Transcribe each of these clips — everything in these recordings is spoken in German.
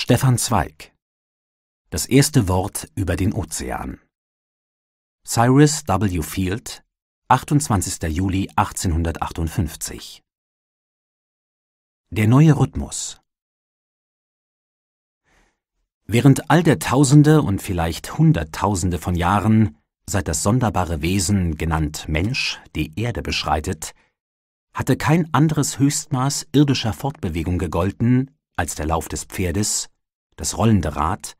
Stefan Zweig Das erste Wort über den Ozean Cyrus W. Field, 28. Juli 1858 Der neue Rhythmus Während all der Tausende und vielleicht Hunderttausende von Jahren, seit das sonderbare Wesen, genannt Mensch, die Erde beschreitet, hatte kein anderes Höchstmaß irdischer Fortbewegung gegolten als der Lauf des Pferdes, das rollende Rad,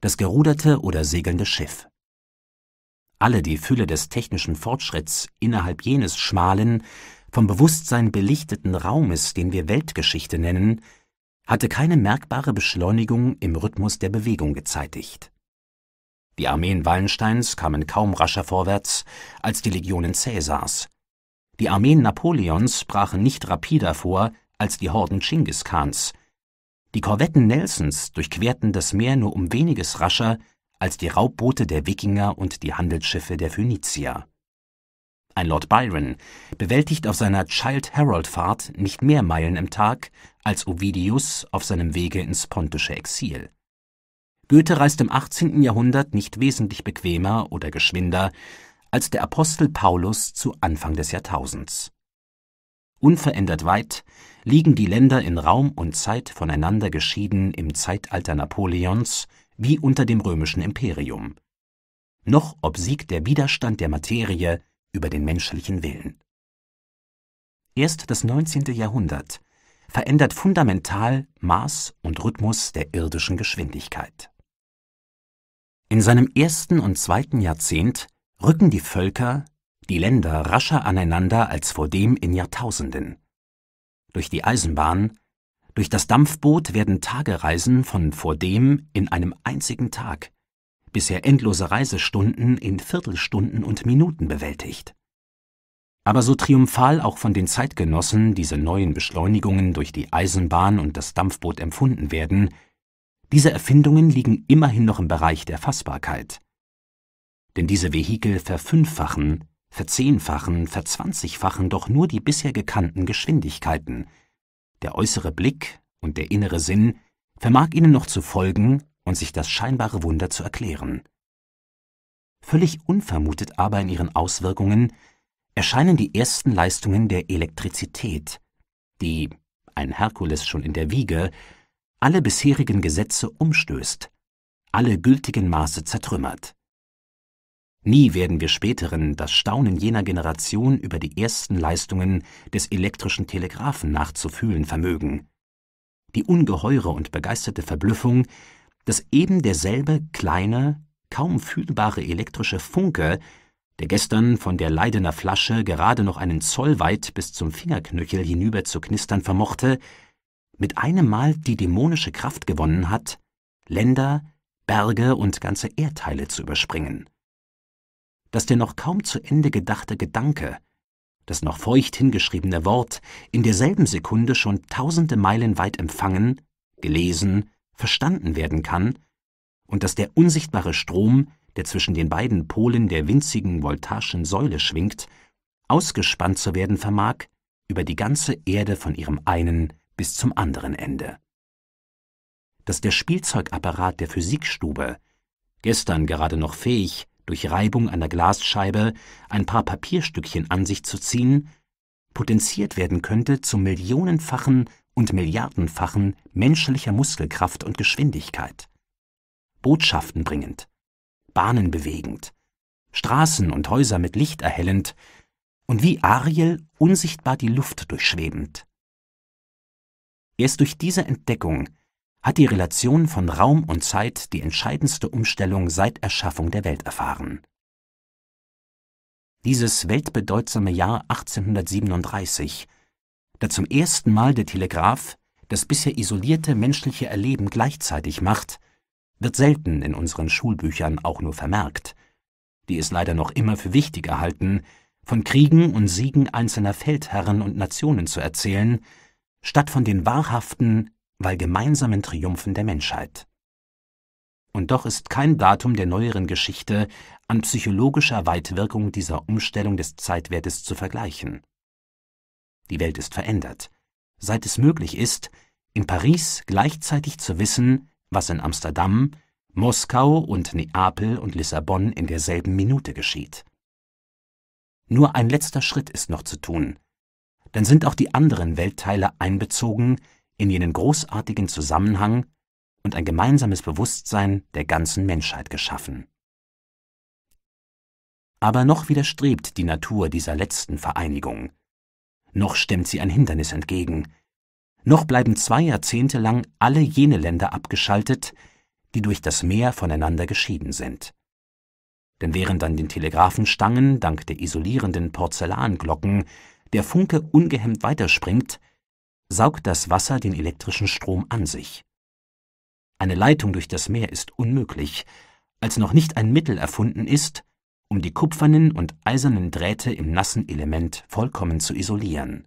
das geruderte oder segelnde Schiff. Alle die Fülle des technischen Fortschritts innerhalb jenes schmalen, vom Bewusstsein belichteten Raumes, den wir Weltgeschichte nennen, hatte keine merkbare Beschleunigung im Rhythmus der Bewegung gezeitigt. Die Armeen Wallensteins kamen kaum rascher vorwärts als die Legionen Cäsars. Die Armeen Napoleons brachen nicht rapider vor als die Horden Chingiskans, die Korvetten Nelsons durchquerten das Meer nur um weniges rascher als die Raubboote der Wikinger und die Handelsschiffe der Phönizier. Ein Lord Byron bewältigt auf seiner Child Herald fahrt nicht mehr Meilen im Tag als Ovidius auf seinem Wege ins pontische Exil. Goethe reist im 18. Jahrhundert nicht wesentlich bequemer oder geschwinder als der Apostel Paulus zu Anfang des Jahrtausends. Unverändert weit liegen die Länder in Raum und Zeit voneinander geschieden im Zeitalter Napoleons wie unter dem römischen Imperium. Noch obsiegt der Widerstand der Materie über den menschlichen Willen. Erst das 19. Jahrhundert verändert fundamental Maß und Rhythmus der irdischen Geschwindigkeit. In seinem ersten und zweiten Jahrzehnt rücken die Völker die Länder rascher aneinander als vordem in Jahrtausenden. Durch die Eisenbahn, durch das Dampfboot werden Tagereisen von vordem in einem einzigen Tag, bisher endlose Reisestunden in Viertelstunden und Minuten bewältigt. Aber so triumphal auch von den Zeitgenossen diese neuen Beschleunigungen durch die Eisenbahn und das Dampfboot empfunden werden, diese Erfindungen liegen immerhin noch im Bereich der Fassbarkeit. Denn diese Vehikel verfünffachen, verzehnfachen, verzwanzigfachen doch nur die bisher gekannten Geschwindigkeiten. Der äußere Blick und der innere Sinn vermag ihnen noch zu folgen und sich das scheinbare Wunder zu erklären. Völlig unvermutet aber in ihren Auswirkungen erscheinen die ersten Leistungen der Elektrizität, die, ein Herkules schon in der Wiege, alle bisherigen Gesetze umstößt, alle gültigen Maße zertrümmert. Nie werden wir späteren das Staunen jener Generation über die ersten Leistungen des elektrischen Telegraphen nachzufühlen vermögen. Die ungeheure und begeisterte Verblüffung, dass eben derselbe kleine, kaum fühlbare elektrische Funke, der gestern von der Leidener Flasche gerade noch einen Zoll weit bis zum Fingerknöchel hinüber zu knistern vermochte, mit einem Mal die dämonische Kraft gewonnen hat, Länder, Berge und ganze Erdteile zu überspringen dass der noch kaum zu Ende gedachte Gedanke, das noch feucht hingeschriebene Wort in derselben Sekunde schon tausende Meilen weit empfangen, gelesen, verstanden werden kann, und dass der unsichtbare Strom, der zwischen den beiden Polen der winzigen voltaischen Säule schwingt, ausgespannt zu werden vermag, über die ganze Erde von ihrem einen bis zum anderen Ende. Dass der Spielzeugapparat der Physikstube, gestern gerade noch fähig, durch Reibung einer Glasscheibe ein paar Papierstückchen an sich zu ziehen, potenziert werden könnte zu Millionenfachen und Milliardenfachen menschlicher Muskelkraft und Geschwindigkeit. Botschaften bringend, Bahnen bewegend, Straßen und Häuser mit Licht erhellend und wie Ariel unsichtbar die Luft durchschwebend. Erst durch diese Entdeckung hat die Relation von Raum und Zeit die entscheidendste Umstellung seit Erschaffung der Welt erfahren. Dieses weltbedeutsame Jahr 1837, da zum ersten Mal der Telegraph das bisher isolierte menschliche Erleben gleichzeitig macht, wird selten in unseren Schulbüchern auch nur vermerkt, die es leider noch immer für wichtig erhalten, von Kriegen und Siegen einzelner Feldherren und Nationen zu erzählen, statt von den wahrhaften weil gemeinsamen Triumphen der Menschheit. Und doch ist kein Datum der neueren Geschichte an psychologischer Weitwirkung dieser Umstellung des Zeitwertes zu vergleichen. Die Welt ist verändert, seit es möglich ist, in Paris gleichzeitig zu wissen, was in Amsterdam, Moskau und Neapel und Lissabon in derselben Minute geschieht. Nur ein letzter Schritt ist noch zu tun, dann sind auch die anderen Weltteile einbezogen, in jenen großartigen Zusammenhang und ein gemeinsames Bewusstsein der ganzen Menschheit geschaffen. Aber noch widerstrebt die Natur dieser letzten Vereinigung, noch stemmt sie ein Hindernis entgegen, noch bleiben zwei Jahrzehnte lang alle jene Länder abgeschaltet, die durch das Meer voneinander geschieden sind. Denn während an den Telegrafenstangen dank der isolierenden Porzellanglocken der Funke ungehemmt weiterspringt, saugt das Wasser den elektrischen Strom an sich. Eine Leitung durch das Meer ist unmöglich, als noch nicht ein Mittel erfunden ist, um die kupfernen und eisernen Drähte im nassen Element vollkommen zu isolieren.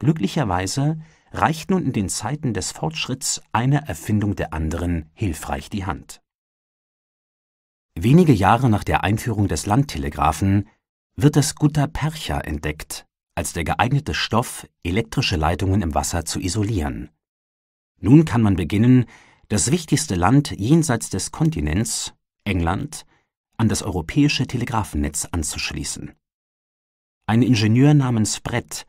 Glücklicherweise reicht nun in den Zeiten des Fortschritts eine Erfindung der anderen hilfreich die Hand. Wenige Jahre nach der Einführung des Landtelegraphen wird das Gutta Percha entdeckt, als der geeignete Stoff, elektrische Leitungen im Wasser zu isolieren. Nun kann man beginnen, das wichtigste Land jenseits des Kontinents, England, an das europäische Telegrafennetz anzuschließen. Ein Ingenieur namens Brett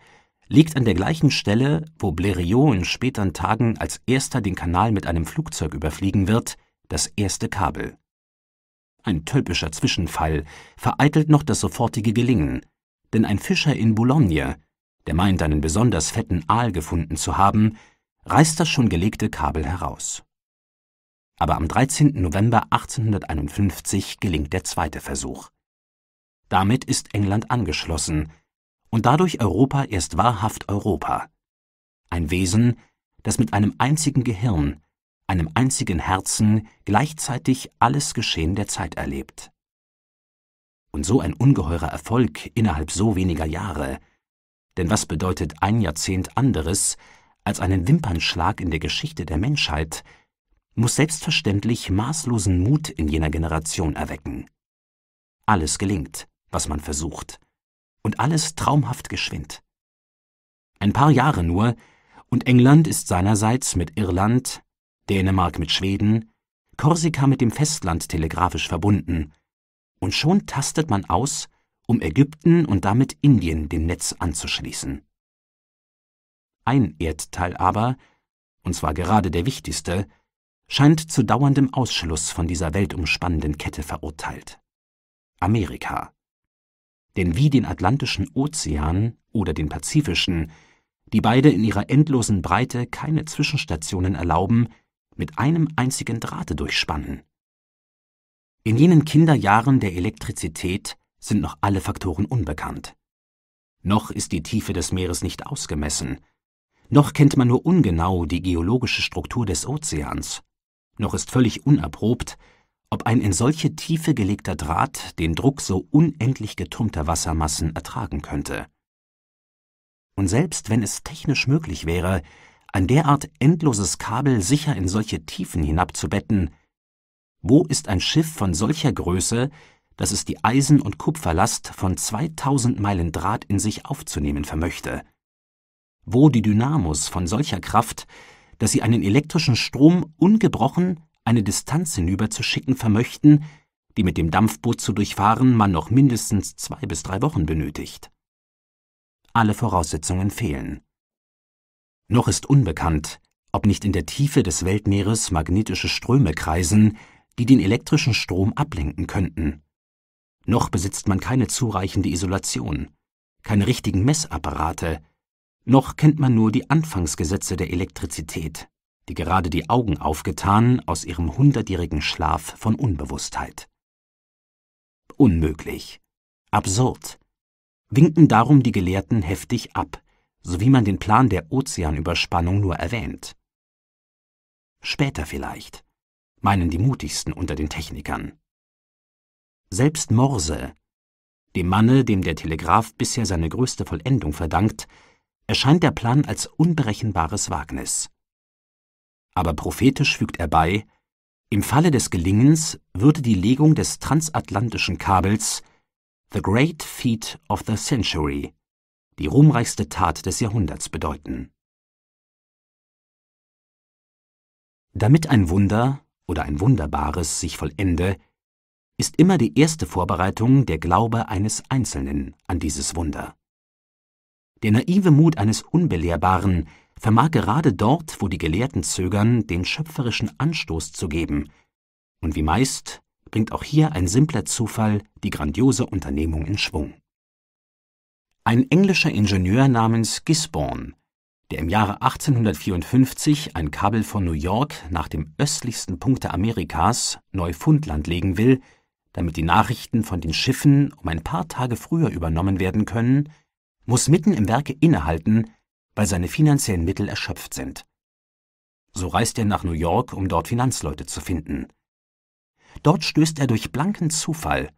liegt an der gleichen Stelle, wo Blériot in späteren Tagen als erster den Kanal mit einem Flugzeug überfliegen wird, das erste Kabel. Ein tölpischer Zwischenfall vereitelt noch das sofortige Gelingen, denn ein Fischer in Boulogne, der meint, einen besonders fetten Aal gefunden zu haben, reißt das schon gelegte Kabel heraus. Aber am 13. November 1851 gelingt der zweite Versuch. Damit ist England angeschlossen und dadurch Europa erst wahrhaft Europa. Ein Wesen, das mit einem einzigen Gehirn, einem einzigen Herzen gleichzeitig alles Geschehen der Zeit erlebt. Und so ein ungeheurer Erfolg innerhalb so weniger Jahre. Denn was bedeutet ein Jahrzehnt anderes als einen Wimpernschlag in der Geschichte der Menschheit, muss selbstverständlich maßlosen Mut in jener Generation erwecken. Alles gelingt, was man versucht, und alles traumhaft geschwind. Ein paar Jahre nur, und England ist seinerseits mit Irland, Dänemark mit Schweden, Korsika mit dem Festland telegrafisch verbunden, und schon tastet man aus, um Ägypten und damit Indien dem Netz anzuschließen. Ein Erdteil aber, und zwar gerade der wichtigste, scheint zu dauerndem Ausschluss von dieser weltumspannenden Kette verurteilt. Amerika. Denn wie den Atlantischen Ozean oder den Pazifischen, die beide in ihrer endlosen Breite keine Zwischenstationen erlauben, mit einem einzigen Drahte durchspannen. In jenen Kinderjahren der Elektrizität sind noch alle Faktoren unbekannt. Noch ist die Tiefe des Meeres nicht ausgemessen. Noch kennt man nur ungenau die geologische Struktur des Ozeans. Noch ist völlig unerprobt, ob ein in solche Tiefe gelegter Draht den Druck so unendlich geturmter Wassermassen ertragen könnte. Und selbst wenn es technisch möglich wäre, ein derart endloses Kabel sicher in solche Tiefen hinabzubetten, wo ist ein Schiff von solcher Größe, dass es die Eisen- und Kupferlast von 2000 Meilen Draht in sich aufzunehmen vermöchte? Wo die Dynamos von solcher Kraft, dass sie einen elektrischen Strom ungebrochen eine Distanz hinüber zu schicken vermöchten, die mit dem Dampfboot zu durchfahren man noch mindestens zwei bis drei Wochen benötigt. Alle Voraussetzungen fehlen. Noch ist unbekannt, ob nicht in der Tiefe des Weltmeeres magnetische Ströme kreisen, die den elektrischen Strom ablenken könnten. Noch besitzt man keine zureichende Isolation, keine richtigen Messapparate, noch kennt man nur die Anfangsgesetze der Elektrizität, die gerade die Augen aufgetan aus ihrem hundertjährigen Schlaf von Unbewusstheit. Unmöglich, absurd, winken darum die Gelehrten heftig ab, so wie man den Plan der Ozeanüberspannung nur erwähnt. Später vielleicht, meinen die mutigsten unter den Technikern. Selbst Morse, dem Manne, dem der Telegraph bisher seine größte Vollendung verdankt, erscheint der Plan als unberechenbares Wagnis. Aber prophetisch fügt er bei, im Falle des Gelingens würde die Legung des transatlantischen Kabels The Great Feat of the Century, die ruhmreichste Tat des Jahrhunderts bedeuten. Damit ein Wunder, oder ein Wunderbares sich vollende, ist immer die erste Vorbereitung der Glaube eines Einzelnen an dieses Wunder. Der naive Mut eines Unbelehrbaren vermag gerade dort, wo die Gelehrten zögern, den schöpferischen Anstoß zu geben, und wie meist bringt auch hier ein simpler Zufall die grandiose Unternehmung in Schwung. Ein englischer Ingenieur namens Gisborne der im Jahre 1854 ein Kabel von New York nach dem östlichsten Punkte Amerikas, Neufundland, legen will, damit die Nachrichten von den Schiffen um ein paar Tage früher übernommen werden können, muss mitten im Werke innehalten, weil seine finanziellen Mittel erschöpft sind. So reist er nach New York, um dort Finanzleute zu finden. Dort stößt er durch blanken Zufall,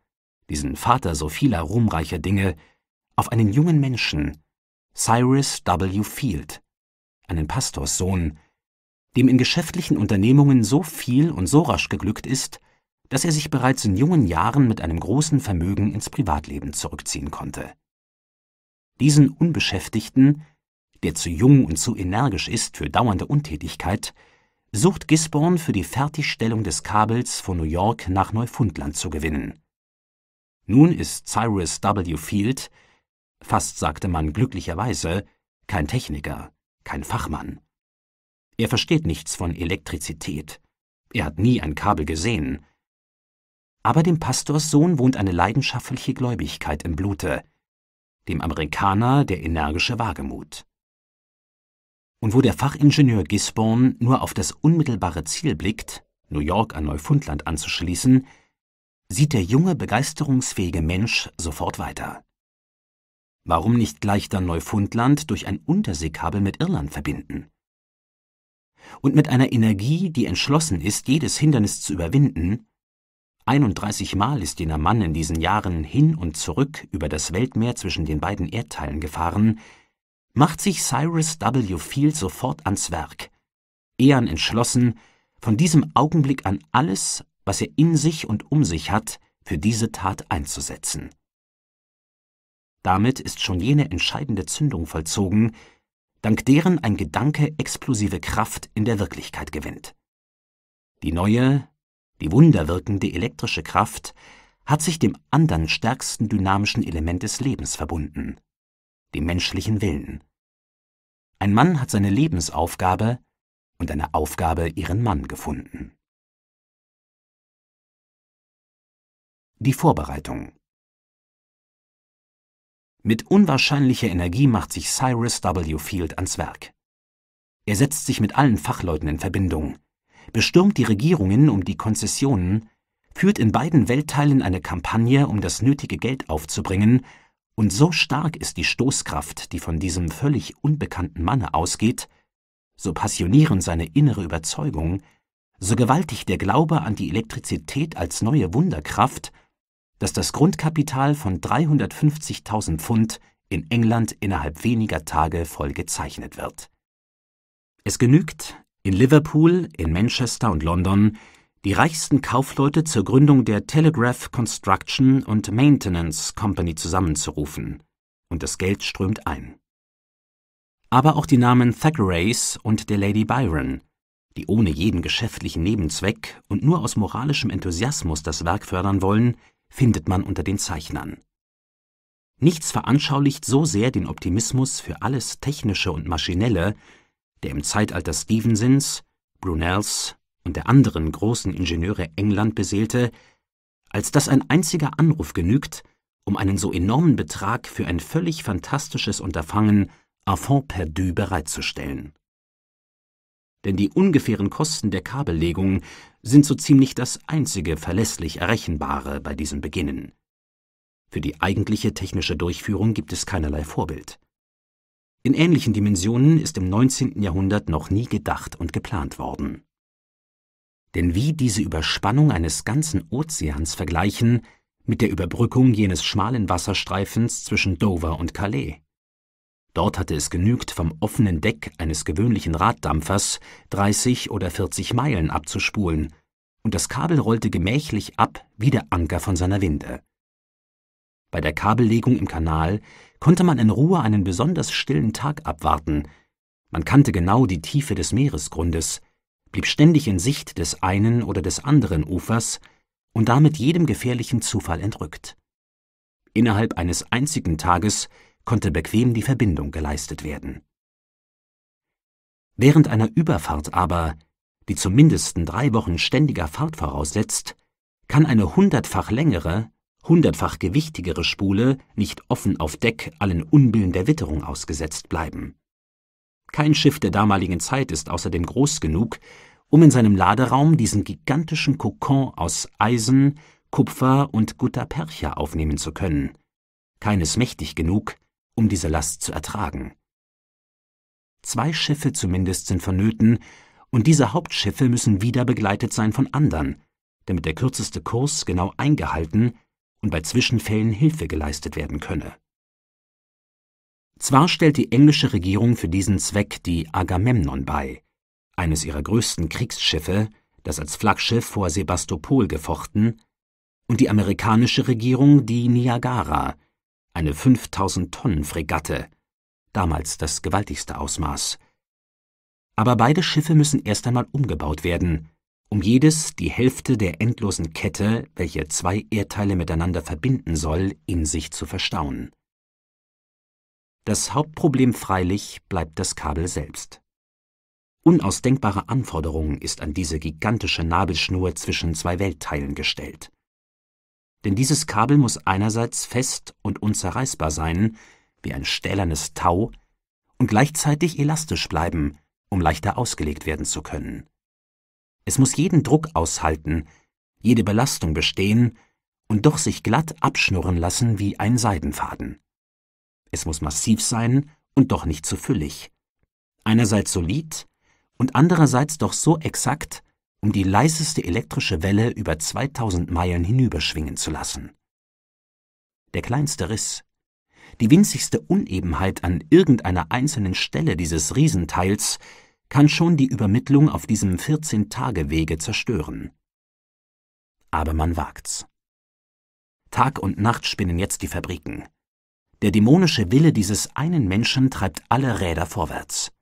diesen Vater so vieler ruhmreicher Dinge, auf einen jungen Menschen, Cyrus W. Field, einen Pastorssohn, dem in geschäftlichen Unternehmungen so viel und so rasch geglückt ist, dass er sich bereits in jungen Jahren mit einem großen Vermögen ins Privatleben zurückziehen konnte. Diesen Unbeschäftigten, der zu jung und zu energisch ist für dauernde Untätigkeit, sucht Gisborne für die Fertigstellung des Kabels von New York nach Neufundland zu gewinnen. Nun ist Cyrus W. Field, fast sagte man glücklicherweise, kein Techniker, kein Fachmann. Er versteht nichts von Elektrizität. Er hat nie ein Kabel gesehen. Aber dem Pastorssohn wohnt eine leidenschaftliche Gläubigkeit im Blute, dem Amerikaner der energische Wagemut. Und wo der Fachingenieur Gisborne nur auf das unmittelbare Ziel blickt, New York an Neufundland anzuschließen, sieht der junge, begeisterungsfähige Mensch sofort weiter. Warum nicht gleich dann Neufundland durch ein Unterseekabel mit Irland verbinden? Und mit einer Energie, die entschlossen ist, jedes Hindernis zu überwinden, 31 Mal ist jener Mann in diesen Jahren hin und zurück über das Weltmeer zwischen den beiden Erdteilen gefahren, macht sich Cyrus W. Field sofort ans Werk, ehern entschlossen, von diesem Augenblick an alles, was er in sich und um sich hat, für diese Tat einzusetzen. Damit ist schon jene entscheidende Zündung vollzogen, dank deren ein Gedanke explosive Kraft in der Wirklichkeit gewinnt. Die neue, die wunderwirkende elektrische Kraft hat sich dem anderen stärksten dynamischen Element des Lebens verbunden, dem menschlichen Willen. Ein Mann hat seine Lebensaufgabe und eine Aufgabe ihren Mann gefunden. Die Vorbereitung mit unwahrscheinlicher Energie macht sich Cyrus W. Field ans Werk. Er setzt sich mit allen Fachleuten in Verbindung, bestürmt die Regierungen um die Konzessionen, führt in beiden Weltteilen eine Kampagne, um das nötige Geld aufzubringen, und so stark ist die Stoßkraft, die von diesem völlig unbekannten Manne ausgeht, so passionierend seine innere Überzeugung, so gewaltig der Glaube an die Elektrizität als neue Wunderkraft dass das Grundkapital von 350.000 Pfund in England innerhalb weniger Tage voll gezeichnet wird. Es genügt, in Liverpool, in Manchester und London die reichsten Kaufleute zur Gründung der Telegraph Construction und Maintenance Company zusammenzurufen, und das Geld strömt ein. Aber auch die Namen Thackerays und der Lady Byron, die ohne jeden geschäftlichen Nebenzweck und nur aus moralischem Enthusiasmus das Werk fördern wollen, findet man unter den Zeichnern. Nichts veranschaulicht so sehr den Optimismus für alles Technische und Maschinelle, der im Zeitalter Stevensons, Brunels und der anderen großen Ingenieure England beseelte, als dass ein einziger Anruf genügt, um einen so enormen Betrag für ein völlig fantastisches Unterfangen à fond perdu bereitzustellen denn die ungefähren Kosten der Kabellegung sind so ziemlich das einzige verlässlich Errechenbare bei diesem Beginnen. Für die eigentliche technische Durchführung gibt es keinerlei Vorbild. In ähnlichen Dimensionen ist im 19. Jahrhundert noch nie gedacht und geplant worden. Denn wie diese Überspannung eines ganzen Ozeans vergleichen mit der Überbrückung jenes schmalen Wasserstreifens zwischen Dover und Calais? Dort hatte es genügt, vom offenen Deck eines gewöhnlichen Raddampfers 30 oder 40 Meilen abzuspulen, und das Kabel rollte gemächlich ab wie der Anker von seiner Winde. Bei der Kabellegung im Kanal konnte man in Ruhe einen besonders stillen Tag abwarten. Man kannte genau die Tiefe des Meeresgrundes, blieb ständig in Sicht des einen oder des anderen Ufers und damit jedem gefährlichen Zufall entrückt. Innerhalb eines einzigen Tages konnte bequem die Verbindung geleistet werden. Während einer Überfahrt aber, die zumindest drei Wochen ständiger Fahrt voraussetzt, kann eine hundertfach längere, hundertfach gewichtigere Spule nicht offen auf Deck allen Unbillen der Witterung ausgesetzt bleiben. Kein Schiff der damaligen Zeit ist außerdem groß genug, um in seinem Laderaum diesen gigantischen Kokon aus Eisen, Kupfer und gutter Percha aufnehmen zu können. Keines mächtig genug, um diese Last zu ertragen. Zwei Schiffe zumindest sind vonnöten, und diese Hauptschiffe müssen wieder begleitet sein von anderen, damit der kürzeste Kurs genau eingehalten und bei Zwischenfällen Hilfe geleistet werden könne. Zwar stellt die englische Regierung für diesen Zweck die Agamemnon bei, eines ihrer größten Kriegsschiffe, das als Flaggschiff vor Sebastopol gefochten, und die amerikanische Regierung die Niagara, eine 5000-Tonnen-Fregatte, damals das gewaltigste Ausmaß. Aber beide Schiffe müssen erst einmal umgebaut werden, um jedes die Hälfte der endlosen Kette, welche zwei Erdteile miteinander verbinden soll, in sich zu verstauen. Das Hauptproblem freilich bleibt das Kabel selbst. Unausdenkbare Anforderungen ist an diese gigantische Nabelschnur zwischen zwei Weltteilen gestellt denn dieses Kabel muss einerseits fest und unzerreißbar sein, wie ein stählernes Tau, und gleichzeitig elastisch bleiben, um leichter ausgelegt werden zu können. Es muss jeden Druck aushalten, jede Belastung bestehen und doch sich glatt abschnurren lassen wie ein Seidenfaden. Es muss massiv sein und doch nicht zu füllig. Einerseits solid und andererseits doch so exakt, um die leiseste elektrische Welle über 2000 Meilen hinüberschwingen zu lassen. Der kleinste Riss, die winzigste Unebenheit an irgendeiner einzelnen Stelle dieses Riesenteils kann schon die Übermittlung auf diesem 14-Tage-Wege zerstören. Aber man wagt's. Tag und Nacht spinnen jetzt die Fabriken. Der dämonische Wille dieses einen Menschen treibt alle Räder vorwärts.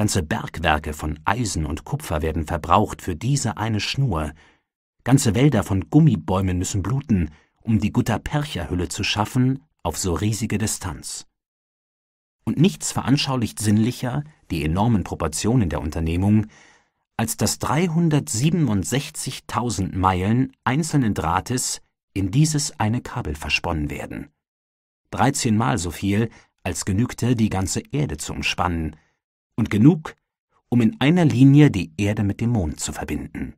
Ganze Bergwerke von Eisen und Kupfer werden verbraucht für diese eine Schnur. Ganze Wälder von Gummibäumen müssen bluten, um die Gutta-Percha-Hülle zu schaffen auf so riesige Distanz. Und nichts veranschaulicht sinnlicher die enormen Proportionen der Unternehmung, als dass 367.000 Meilen einzelnen Drahtes in dieses eine Kabel versponnen werden. 13 Mal so viel, als genügte, die ganze Erde zu umspannen – und genug, um in einer Linie die Erde mit dem Mond zu verbinden.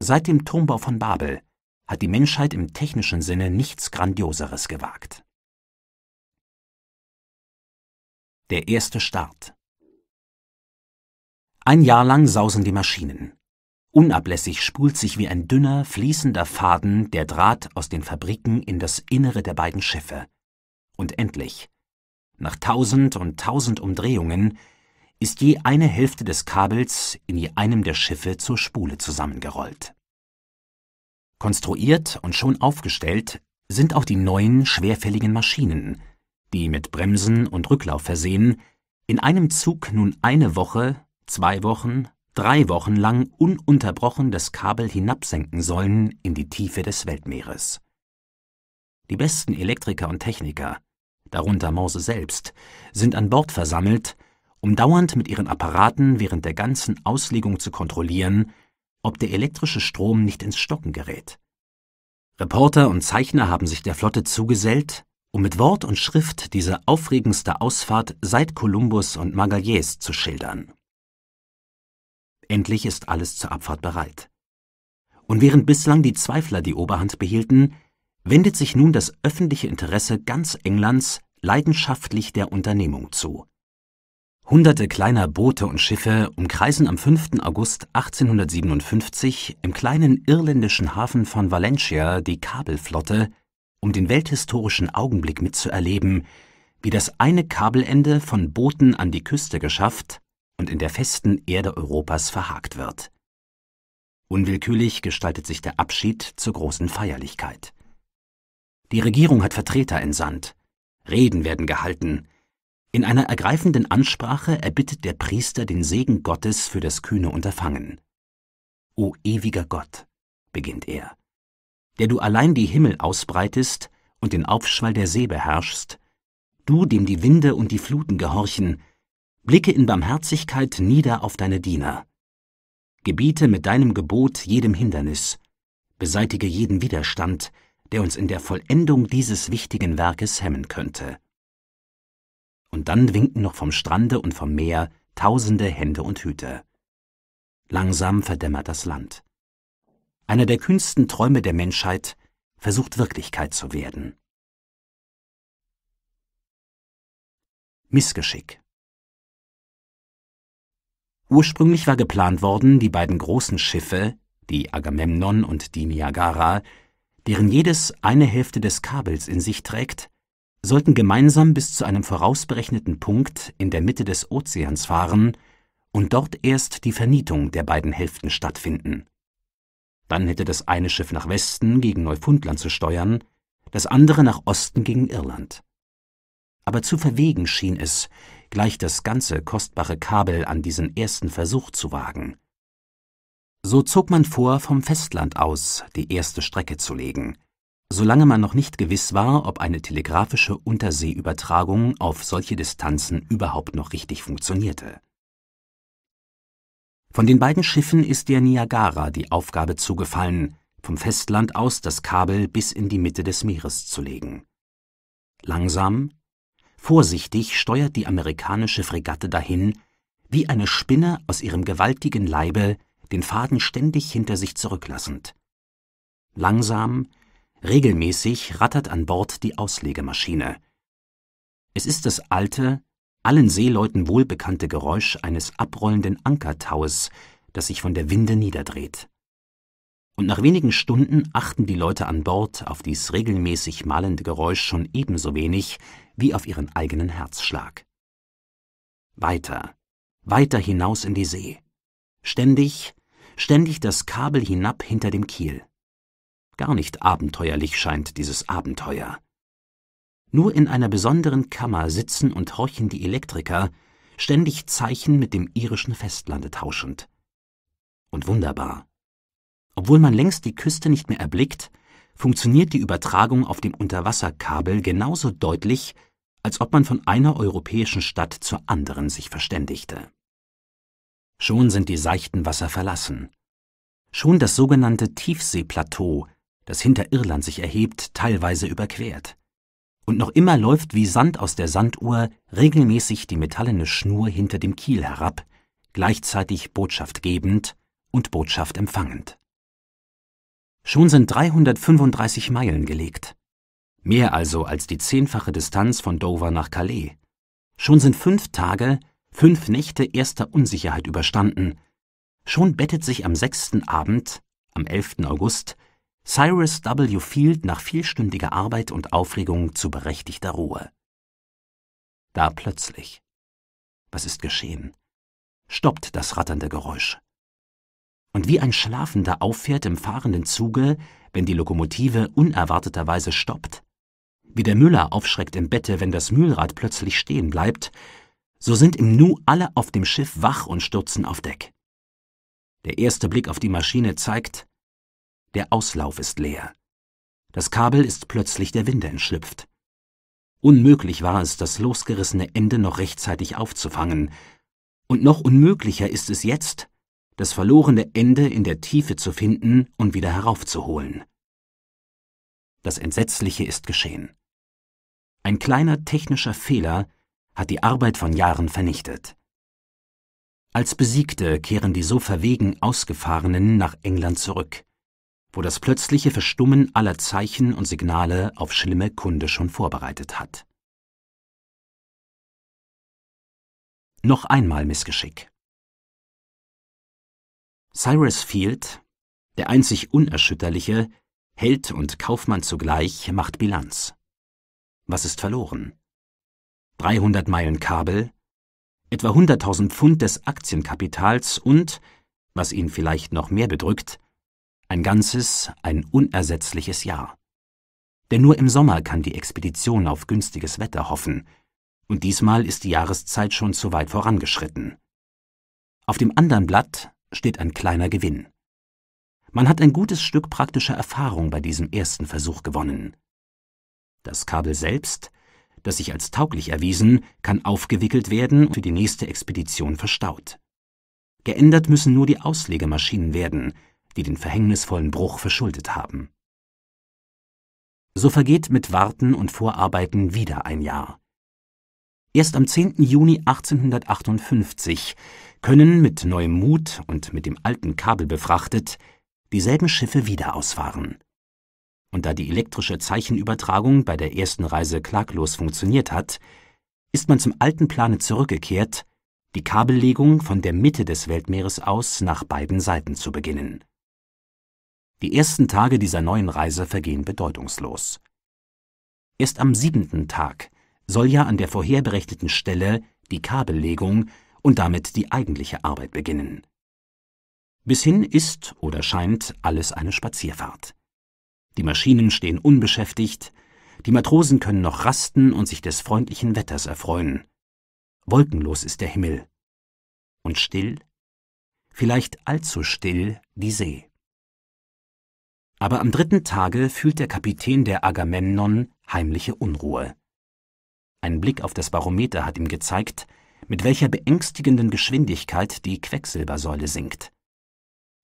Seit dem Turmbau von Babel hat die Menschheit im technischen Sinne nichts Grandioseres gewagt. Der erste Start. Ein Jahr lang sausen die Maschinen. Unablässig spult sich wie ein dünner, fließender Faden der Draht aus den Fabriken in das Innere der beiden Schiffe. Und endlich, nach tausend und tausend Umdrehungen ist je eine Hälfte des Kabels in je einem der Schiffe zur Spule zusammengerollt. Konstruiert und schon aufgestellt sind auch die neuen schwerfälligen Maschinen, die mit Bremsen und Rücklauf versehen, in einem Zug nun eine Woche, zwei Wochen, drei Wochen lang ununterbrochen das Kabel hinabsenken sollen in die Tiefe des Weltmeeres. Die besten Elektriker und Techniker darunter Morse selbst, sind an Bord versammelt, um dauernd mit ihren Apparaten während der ganzen Auslegung zu kontrollieren, ob der elektrische Strom nicht ins Stocken gerät. Reporter und Zeichner haben sich der Flotte zugesellt, um mit Wort und Schrift diese aufregendste Ausfahrt seit Kolumbus und Magalhães zu schildern. Endlich ist alles zur Abfahrt bereit. Und während bislang die Zweifler die Oberhand behielten, wendet sich nun das öffentliche Interesse ganz Englands leidenschaftlich der Unternehmung zu. Hunderte kleiner Boote und Schiffe umkreisen am 5. August 1857 im kleinen irländischen Hafen von Valencia die Kabelflotte, um den welthistorischen Augenblick mitzuerleben, wie das eine Kabelende von Booten an die Küste geschafft und in der festen Erde Europas verhakt wird. Unwillkürlich gestaltet sich der Abschied zur großen Feierlichkeit die Regierung hat Vertreter entsandt. Reden werden gehalten. In einer ergreifenden Ansprache erbittet der Priester den Segen Gottes für das kühne Unterfangen. O ewiger Gott, beginnt er, der du allein die Himmel ausbreitest und den Aufschwall der See beherrschst, du, dem die Winde und die Fluten gehorchen, blicke in Barmherzigkeit nieder auf deine Diener. Gebiete mit deinem Gebot jedem Hindernis, beseitige jeden Widerstand, der uns in der Vollendung dieses wichtigen Werkes hemmen könnte. Und dann winken noch vom Strande und vom Meer tausende Hände und Hüte. Langsam verdämmert das Land. Einer der kühnsten Träume der Menschheit versucht Wirklichkeit zu werden. Missgeschick Ursprünglich war geplant worden, die beiden großen Schiffe, die Agamemnon und die Niagara, deren jedes eine Hälfte des Kabels in sich trägt, sollten gemeinsam bis zu einem vorausberechneten Punkt in der Mitte des Ozeans fahren und dort erst die Vernietung der beiden Hälften stattfinden. Dann hätte das eine Schiff nach Westen gegen Neufundland zu steuern, das andere nach Osten gegen Irland. Aber zu verwegen schien es, gleich das ganze kostbare Kabel an diesen ersten Versuch zu wagen. So zog man vor, vom Festland aus die erste Strecke zu legen, solange man noch nicht gewiss war, ob eine telegrafische Unterseeübertragung auf solche Distanzen überhaupt noch richtig funktionierte. Von den beiden Schiffen ist der Niagara die Aufgabe zugefallen, vom Festland aus das Kabel bis in die Mitte des Meeres zu legen. Langsam, vorsichtig steuert die amerikanische Fregatte dahin, wie eine Spinne aus ihrem gewaltigen Leibe den Faden ständig hinter sich zurücklassend. Langsam, regelmäßig rattert an Bord die Auslegemaschine. Es ist das alte, allen Seeleuten wohlbekannte Geräusch eines abrollenden Ankertaues, das sich von der Winde niederdreht. Und nach wenigen Stunden achten die Leute an Bord auf dies regelmäßig malende Geräusch schon ebenso wenig wie auf ihren eigenen Herzschlag. Weiter, weiter hinaus in die See. Ständig, ständig das Kabel hinab hinter dem Kiel. Gar nicht abenteuerlich scheint dieses Abenteuer. Nur in einer besonderen Kammer sitzen und horchen die Elektriker, ständig Zeichen mit dem irischen Festlande tauschend. Und wunderbar. Obwohl man längst die Küste nicht mehr erblickt, funktioniert die Übertragung auf dem Unterwasserkabel genauso deutlich, als ob man von einer europäischen Stadt zur anderen sich verständigte. Schon sind die seichten Wasser verlassen. Schon das sogenannte Tiefseeplateau, das hinter Irland sich erhebt, teilweise überquert. Und noch immer läuft wie Sand aus der Sanduhr regelmäßig die metallene Schnur hinter dem Kiel herab, gleichzeitig Botschaft gebend und Botschaft empfangend. Schon sind 335 Meilen gelegt. Mehr also als die zehnfache Distanz von Dover nach Calais. Schon sind fünf Tage, fünf Nächte erster Unsicherheit überstanden, schon bettet sich am sechsten Abend, am 11. August, Cyrus W. Field nach vielstündiger Arbeit und Aufregung zu berechtigter Ruhe. Da plötzlich. Was ist geschehen? Stoppt das ratternde Geräusch. Und wie ein Schlafender auffährt im fahrenden Zuge, wenn die Lokomotive unerwarteterweise stoppt, wie der Müller aufschreckt im Bette, wenn das Mühlrad plötzlich stehen bleibt, so sind im Nu alle auf dem Schiff wach und stürzen auf Deck. Der erste Blick auf die Maschine zeigt, der Auslauf ist leer. Das Kabel ist plötzlich der Winde entschlüpft. Unmöglich war es, das losgerissene Ende noch rechtzeitig aufzufangen, und noch unmöglicher ist es jetzt, das verlorene Ende in der Tiefe zu finden und wieder heraufzuholen. Das Entsetzliche ist geschehen. Ein kleiner technischer Fehler hat die Arbeit von Jahren vernichtet. Als Besiegte kehren die so verwegen Ausgefahrenen nach England zurück, wo das plötzliche Verstummen aller Zeichen und Signale auf schlimme Kunde schon vorbereitet hat. Noch einmal Missgeschick. Cyrus Field, der einzig Unerschütterliche, Held und Kaufmann zugleich, macht Bilanz. Was ist verloren? 300 Meilen Kabel, etwa 100.000 Pfund des Aktienkapitals und, was ihn vielleicht noch mehr bedrückt, ein ganzes, ein unersetzliches Jahr. Denn nur im Sommer kann die Expedition auf günstiges Wetter hoffen, und diesmal ist die Jahreszeit schon zu weit vorangeschritten. Auf dem anderen Blatt steht ein kleiner Gewinn. Man hat ein gutes Stück praktischer Erfahrung bei diesem ersten Versuch gewonnen. Das Kabel selbst das sich als tauglich erwiesen, kann aufgewickelt werden und für die nächste Expedition verstaut. Geändert müssen nur die Auslegemaschinen werden, die den verhängnisvollen Bruch verschuldet haben. So vergeht mit Warten und Vorarbeiten wieder ein Jahr. Erst am 10. Juni 1858 können mit neuem Mut und mit dem alten Kabel befrachtet dieselben Schiffe wieder ausfahren und da die elektrische Zeichenübertragung bei der ersten Reise klaglos funktioniert hat, ist man zum alten Plane zurückgekehrt, die Kabellegung von der Mitte des Weltmeeres aus nach beiden Seiten zu beginnen. Die ersten Tage dieser neuen Reise vergehen bedeutungslos. Erst am siebenten Tag soll ja an der vorherberechneten Stelle die Kabellegung und damit die eigentliche Arbeit beginnen. Bis hin ist oder scheint alles eine Spazierfahrt. Die Maschinen stehen unbeschäftigt, die Matrosen können noch rasten und sich des freundlichen Wetters erfreuen. Wolkenlos ist der Himmel. Und still, vielleicht allzu still, die See. Aber am dritten Tage fühlt der Kapitän der Agamemnon heimliche Unruhe. Ein Blick auf das Barometer hat ihm gezeigt, mit welcher beängstigenden Geschwindigkeit die Quecksilbersäule sinkt.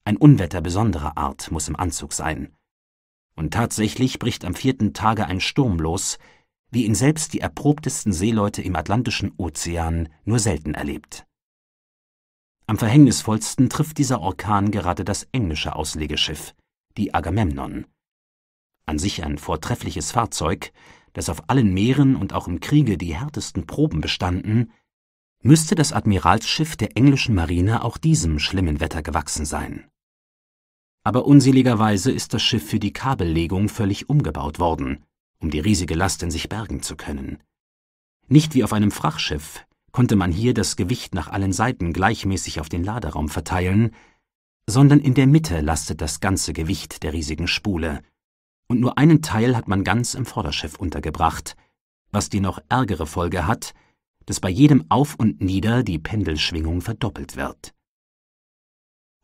Ein Unwetter besonderer Art muss im Anzug sein. Und tatsächlich bricht am vierten Tage ein Sturm los, wie ihn selbst die erprobtesten Seeleute im Atlantischen Ozean nur selten erlebt. Am verhängnisvollsten trifft dieser Orkan gerade das englische Auslegeschiff, die Agamemnon. An sich ein vortreffliches Fahrzeug, das auf allen Meeren und auch im Kriege die härtesten Proben bestanden, müsste das Admiralsschiff der englischen Marine auch diesem schlimmen Wetter gewachsen sein aber unseligerweise ist das Schiff für die Kabellegung völlig umgebaut worden, um die riesige Last in sich bergen zu können. Nicht wie auf einem Frachtschiff konnte man hier das Gewicht nach allen Seiten gleichmäßig auf den Laderaum verteilen, sondern in der Mitte lastet das ganze Gewicht der riesigen Spule, und nur einen Teil hat man ganz im Vorderschiff untergebracht, was die noch ärgere Folge hat, dass bei jedem Auf und Nieder die Pendelschwingung verdoppelt wird.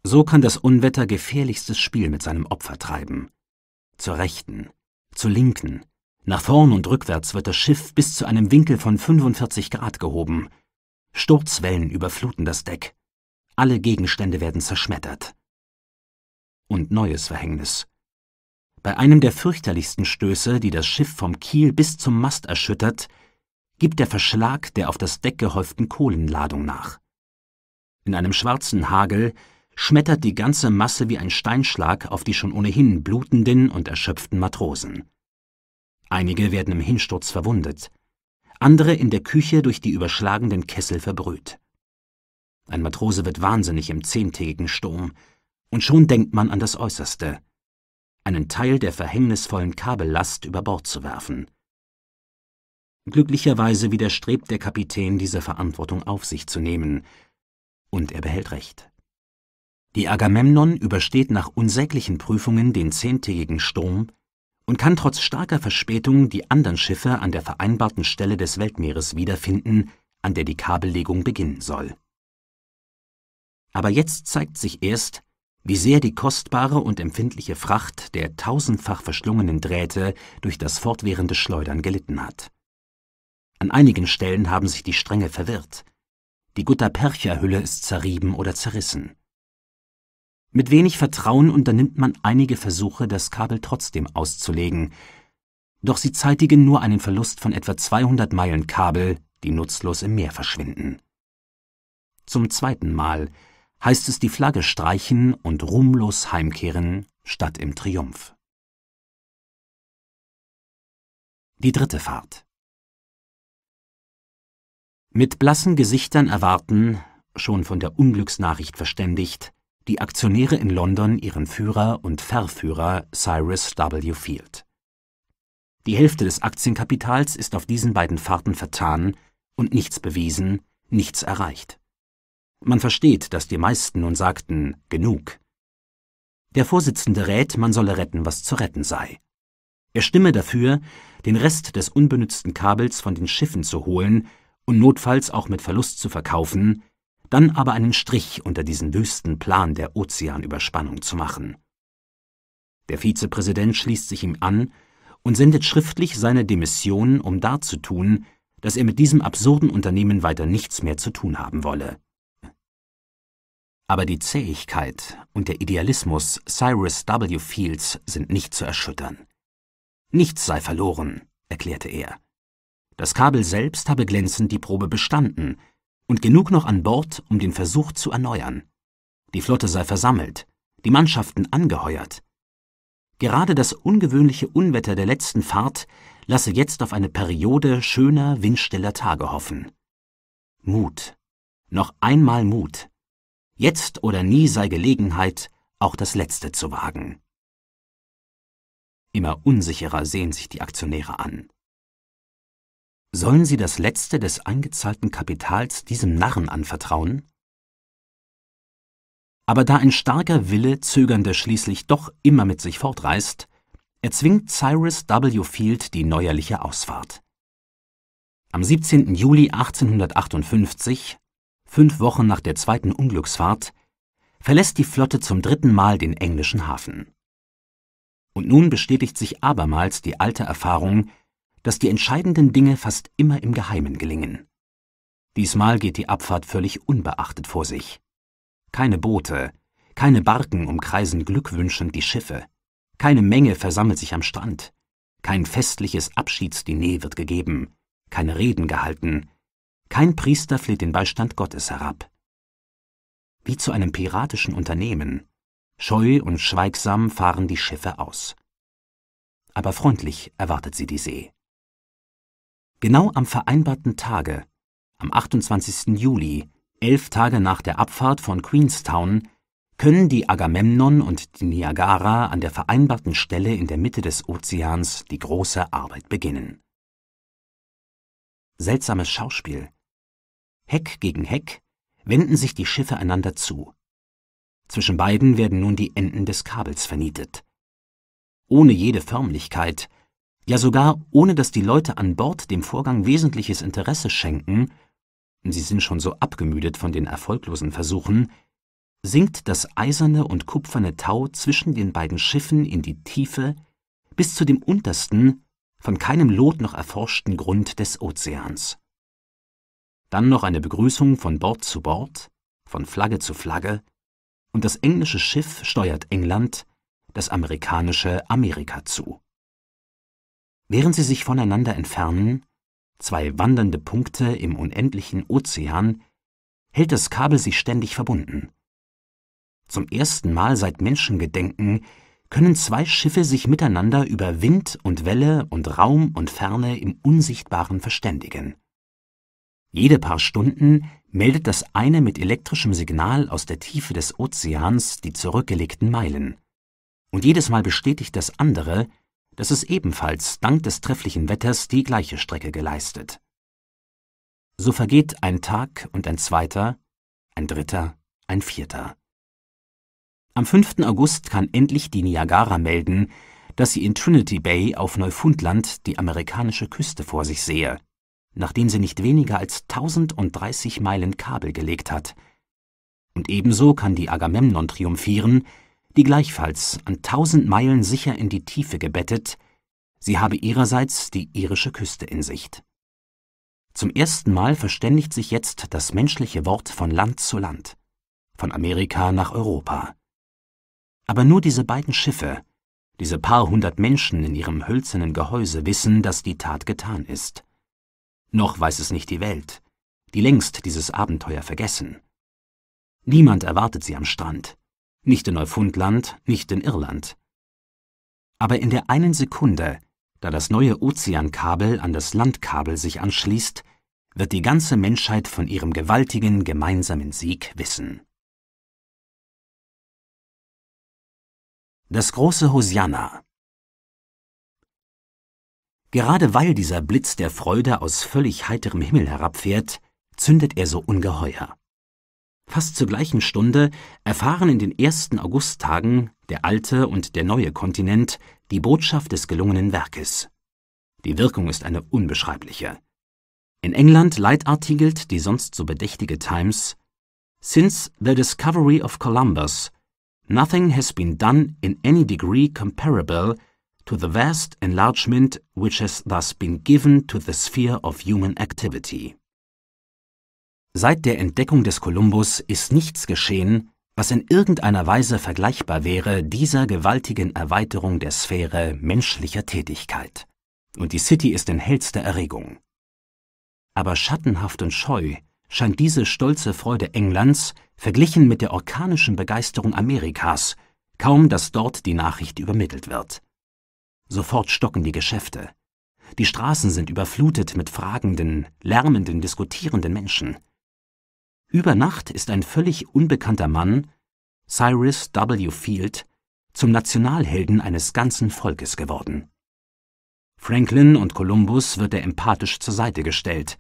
So kann das Unwetter gefährlichstes Spiel mit seinem Opfer treiben. Zur rechten, zur linken, nach vorn und rückwärts wird das Schiff bis zu einem Winkel von 45 Grad gehoben. Sturzwellen überfluten das Deck. Alle Gegenstände werden zerschmettert. Und neues Verhängnis. Bei einem der fürchterlichsten Stöße, die das Schiff vom Kiel bis zum Mast erschüttert, gibt der Verschlag der auf das Deck gehäuften Kohlenladung nach. In einem schwarzen Hagel schmettert die ganze Masse wie ein Steinschlag auf die schon ohnehin blutenden und erschöpften Matrosen. Einige werden im Hinsturz verwundet, andere in der Küche durch die überschlagenden Kessel verbrüht. Ein Matrose wird wahnsinnig im zehntägigen Sturm, und schon denkt man an das Äußerste, einen Teil der verhängnisvollen Kabellast über Bord zu werfen. Glücklicherweise widerstrebt der Kapitän, diese Verantwortung auf sich zu nehmen, und er behält recht. Die Agamemnon übersteht nach unsäglichen Prüfungen den zehntägigen Sturm und kann trotz starker Verspätung die anderen Schiffe an der vereinbarten Stelle des Weltmeeres wiederfinden, an der die Kabellegung beginnen soll. Aber jetzt zeigt sich erst, wie sehr die kostbare und empfindliche Fracht der tausendfach verschlungenen Drähte durch das fortwährende Schleudern gelitten hat. An einigen Stellen haben sich die Stränge verwirrt. Die Gutta-Percha-Hülle ist zerrieben oder zerrissen. Mit wenig Vertrauen unternimmt man einige Versuche, das Kabel trotzdem auszulegen, doch sie zeitigen nur einen Verlust von etwa 200 Meilen Kabel, die nutzlos im Meer verschwinden. Zum zweiten Mal heißt es die Flagge streichen und ruhmlos heimkehren, statt im Triumph. Die dritte Fahrt. Mit blassen Gesichtern erwarten, schon von der Unglücksnachricht verständigt, die Aktionäre in London ihren Führer und Verführer Cyrus W. Field. Die Hälfte des Aktienkapitals ist auf diesen beiden Fahrten vertan und nichts bewiesen, nichts erreicht. Man versteht, dass die meisten nun sagten, genug. Der Vorsitzende rät, man solle retten, was zu retten sei. Er stimme dafür, den Rest des unbenützten Kabels von den Schiffen zu holen und notfalls auch mit Verlust zu verkaufen, dann aber einen Strich unter diesen wüsten Plan der Ozeanüberspannung zu machen. Der Vizepräsident schließt sich ihm an und sendet schriftlich seine Demission, um darzutun, dass er mit diesem absurden Unternehmen weiter nichts mehr zu tun haben wolle. Aber die Zähigkeit und der Idealismus Cyrus W. Fields sind nicht zu erschüttern. Nichts sei verloren, erklärte er. Das Kabel selbst habe glänzend die Probe bestanden, und genug noch an Bord, um den Versuch zu erneuern. Die Flotte sei versammelt, die Mannschaften angeheuert. Gerade das ungewöhnliche Unwetter der letzten Fahrt lasse jetzt auf eine Periode schöner, windstiller Tage hoffen. Mut. Noch einmal Mut. Jetzt oder nie sei Gelegenheit, auch das Letzte zu wagen. Immer unsicherer sehen sich die Aktionäre an. Sollen sie das letzte des eingezahlten Kapitals diesem Narren anvertrauen? Aber da ein starker Wille Zögernde schließlich doch immer mit sich fortreißt, erzwingt Cyrus W. Field die neuerliche Ausfahrt. Am 17. Juli 1858, fünf Wochen nach der zweiten Unglücksfahrt, verlässt die Flotte zum dritten Mal den englischen Hafen. Und nun bestätigt sich abermals die alte Erfahrung, dass die entscheidenden Dinge fast immer im Geheimen gelingen. Diesmal geht die Abfahrt völlig unbeachtet vor sich. Keine Boote, keine Barken umkreisen glückwünschend die Schiffe, keine Menge versammelt sich am Strand, kein festliches Abschiedsdiner wird gegeben, keine Reden gehalten, kein Priester fleht den Beistand Gottes herab. Wie zu einem piratischen Unternehmen, scheu und schweigsam fahren die Schiffe aus. Aber freundlich erwartet sie die See. Genau am vereinbarten Tage, am 28. Juli, elf Tage nach der Abfahrt von Queenstown, können die Agamemnon und die Niagara an der vereinbarten Stelle in der Mitte des Ozeans die große Arbeit beginnen. Seltsames Schauspiel. Heck gegen Heck wenden sich die Schiffe einander zu. Zwischen beiden werden nun die Enden des Kabels vernietet. Ohne jede Förmlichkeit ja sogar ohne dass die Leute an Bord dem Vorgang wesentliches Interesse schenken, sie sind schon so abgemüdet von den erfolglosen Versuchen, sinkt das eiserne und kupferne Tau zwischen den beiden Schiffen in die Tiefe bis zu dem untersten, von keinem Lot noch erforschten Grund des Ozeans. Dann noch eine Begrüßung von Bord zu Bord, von Flagge zu Flagge, und das englische Schiff steuert England, das amerikanische Amerika zu. Während sie sich voneinander entfernen, zwei wandernde Punkte im unendlichen Ozean, hält das Kabel sie ständig verbunden. Zum ersten Mal seit Menschengedenken können zwei Schiffe sich miteinander über Wind und Welle und Raum und Ferne im Unsichtbaren verständigen. Jede paar Stunden meldet das eine mit elektrischem Signal aus der Tiefe des Ozeans die zurückgelegten Meilen, und jedes Mal bestätigt das andere, dass es ebenfalls dank des trefflichen Wetters die gleiche Strecke geleistet. So vergeht ein Tag und ein zweiter, ein dritter, ein vierter. Am 5. August kann endlich die Niagara melden, dass sie in Trinity Bay auf Neufundland die amerikanische Küste vor sich sehe, nachdem sie nicht weniger als 1030 Meilen Kabel gelegt hat. Und ebenso kann die Agamemnon triumphieren, die gleichfalls an tausend Meilen sicher in die Tiefe gebettet, sie habe ihrerseits die irische Küste in Sicht. Zum ersten Mal verständigt sich jetzt das menschliche Wort von Land zu Land, von Amerika nach Europa. Aber nur diese beiden Schiffe, diese paar hundert Menschen in ihrem hölzernen Gehäuse wissen, dass die Tat getan ist. Noch weiß es nicht die Welt, die längst dieses Abenteuer vergessen. Niemand erwartet sie am Strand nicht in Neufundland, nicht in Irland. Aber in der einen Sekunde, da das neue Ozeankabel an das Landkabel sich anschließt, wird die ganze Menschheit von ihrem gewaltigen gemeinsamen Sieg wissen. Das große Hosianna Gerade weil dieser Blitz der Freude aus völlig heiterem Himmel herabfährt, zündet er so ungeheuer. Fast zur gleichen Stunde erfahren in den ersten Augusttagen der alte und der neue Kontinent die Botschaft des gelungenen Werkes. Die Wirkung ist eine unbeschreibliche. In England leitartigelt die sonst so bedächtige Times Since the discovery of Columbus, nothing has been done in any degree comparable to the vast enlargement which has thus been given to the sphere of human activity. Seit der Entdeckung des Kolumbus ist nichts geschehen, was in irgendeiner Weise vergleichbar wäre dieser gewaltigen Erweiterung der Sphäre menschlicher Tätigkeit. Und die City ist in hellster Erregung. Aber schattenhaft und scheu scheint diese stolze Freude Englands, verglichen mit der orkanischen Begeisterung Amerikas, kaum dass dort die Nachricht übermittelt wird. Sofort stocken die Geschäfte. Die Straßen sind überflutet mit fragenden, lärmenden, diskutierenden Menschen – über Nacht ist ein völlig unbekannter Mann, Cyrus W. Field, zum Nationalhelden eines ganzen Volkes geworden. Franklin und Columbus wird er empathisch zur Seite gestellt.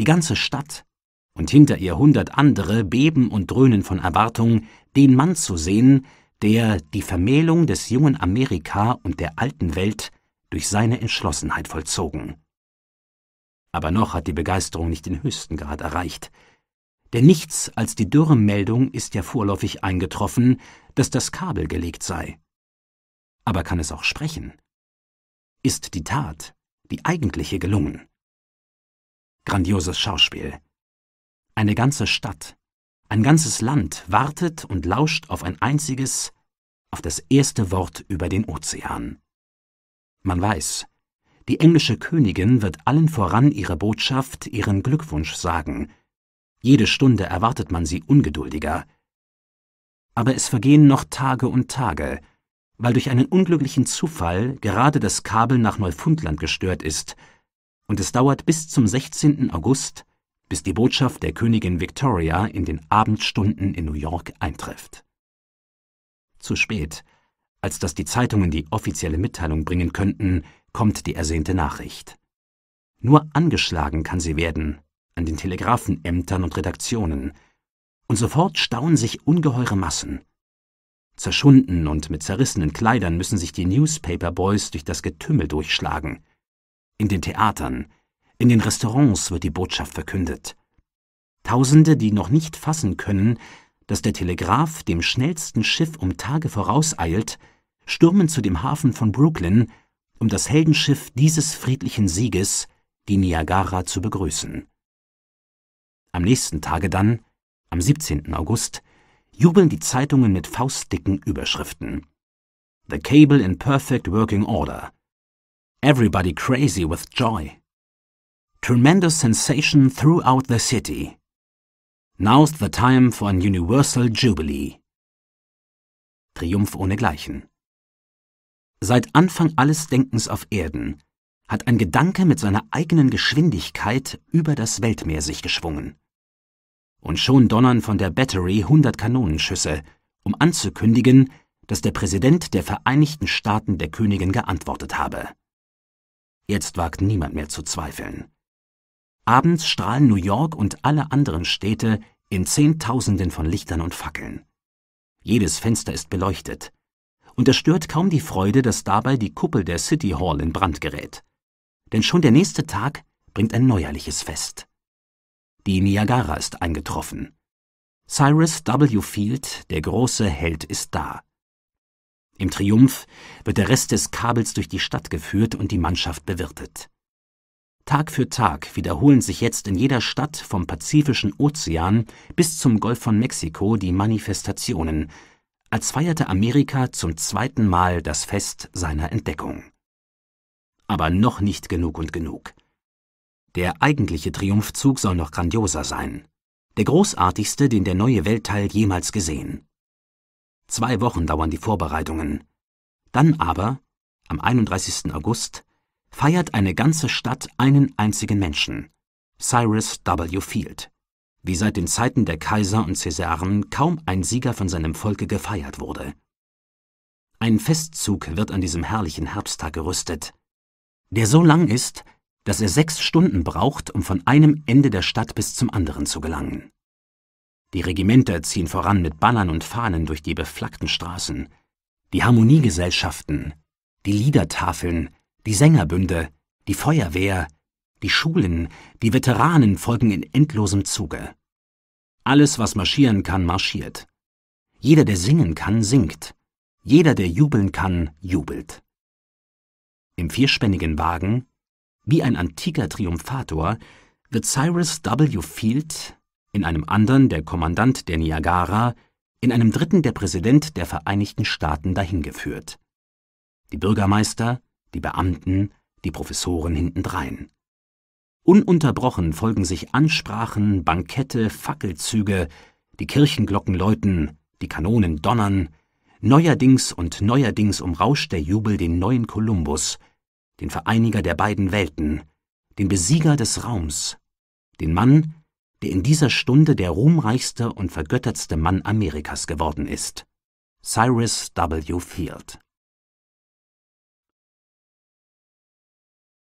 Die ganze Stadt und hinter ihr hundert andere beben und dröhnen von Erwartung, den Mann zu sehen, der die Vermählung des jungen Amerika und der alten Welt durch seine Entschlossenheit vollzogen. Aber noch hat die Begeisterung nicht den höchsten Grad erreicht denn nichts als die Dürremeldung ist ja vorläufig eingetroffen, dass das Kabel gelegt sei. Aber kann es auch sprechen? Ist die Tat, die eigentliche, gelungen? Grandioses Schauspiel. Eine ganze Stadt, ein ganzes Land wartet und lauscht auf ein einziges, auf das erste Wort über den Ozean. Man weiß, die englische Königin wird allen voran ihre Botschaft, ihren Glückwunsch sagen, jede Stunde erwartet man sie ungeduldiger. Aber es vergehen noch Tage und Tage, weil durch einen unglücklichen Zufall gerade das Kabel nach Neufundland gestört ist, und es dauert bis zum 16. August, bis die Botschaft der Königin Victoria in den Abendstunden in New York eintrifft. Zu spät, als dass die Zeitungen die offizielle Mitteilung bringen könnten, kommt die ersehnte Nachricht. Nur angeschlagen kann sie werden, an den Telegrafenämtern und Redaktionen, und sofort stauen sich ungeheure Massen. Zerschunden und mit zerrissenen Kleidern müssen sich die Newspaper Boys durch das Getümmel durchschlagen. In den Theatern, in den Restaurants wird die Botschaft verkündet. Tausende, die noch nicht fassen können, dass der Telegraph dem schnellsten Schiff um Tage vorauseilt, stürmen zu dem Hafen von Brooklyn, um das Heldenschiff dieses friedlichen Sieges, die Niagara, zu begrüßen. Am nächsten Tage dann, am 17. August, jubeln die Zeitungen mit faustdicken Überschriften. The Cable in Perfect Working Order. Everybody Crazy with Joy. Tremendous Sensation Throughout the City. Now's the time for an Universal Jubilee. Triumph ohnegleichen. Seit Anfang alles Denkens auf Erden hat ein Gedanke mit seiner eigenen Geschwindigkeit über das Weltmeer sich geschwungen und schon donnern von der Battery hundert Kanonenschüsse, um anzukündigen, dass der Präsident der Vereinigten Staaten der Königin geantwortet habe. Jetzt wagt niemand mehr zu zweifeln. Abends strahlen New York und alle anderen Städte in Zehntausenden von Lichtern und Fackeln. Jedes Fenster ist beleuchtet. Und es stört kaum die Freude, dass dabei die Kuppel der City Hall in Brand gerät. Denn schon der nächste Tag bringt ein neuerliches Fest. Die Niagara ist eingetroffen. Cyrus W. Field, der große Held, ist da. Im Triumph wird der Rest des Kabels durch die Stadt geführt und die Mannschaft bewirtet. Tag für Tag wiederholen sich jetzt in jeder Stadt vom Pazifischen Ozean bis zum Golf von Mexiko die Manifestationen, als feierte Amerika zum zweiten Mal das Fest seiner Entdeckung. Aber noch nicht genug und genug. Der eigentliche Triumphzug soll noch grandioser sein. Der großartigste, den der neue Weltteil jemals gesehen. Zwei Wochen dauern die Vorbereitungen. Dann aber, am 31. August, feiert eine ganze Stadt einen einzigen Menschen, Cyrus W. Field, wie seit den Zeiten der Kaiser und Cäsaren kaum ein Sieger von seinem Volke gefeiert wurde. Ein Festzug wird an diesem herrlichen Herbsttag gerüstet, der so lang ist, dass er sechs Stunden braucht, um von einem Ende der Stadt bis zum anderen zu gelangen. Die Regimenter ziehen voran mit Bannern und Fahnen durch die beflaggten Straßen, die Harmoniegesellschaften, die Liedertafeln, die Sängerbünde, die Feuerwehr, die Schulen, die Veteranen folgen in endlosem Zuge. Alles, was marschieren kann, marschiert. Jeder, der singen kann, singt. Jeder, der jubeln kann, jubelt. Im vierspännigen Wagen wie ein antiker Triumphator wird Cyrus W. Field, in einem anderen der Kommandant der Niagara, in einem dritten der Präsident der Vereinigten Staaten dahingeführt. Die Bürgermeister, die Beamten, die Professoren hintendrein. Ununterbrochen folgen sich Ansprachen, Bankette, Fackelzüge, die Kirchenglocken läuten, die Kanonen donnern, neuerdings und neuerdings umrauscht der Jubel den neuen Kolumbus – den Vereiniger der beiden Welten, den Besieger des Raums, den Mann, der in dieser Stunde der ruhmreichste und vergöttertste Mann Amerikas geworden ist, Cyrus W. Field.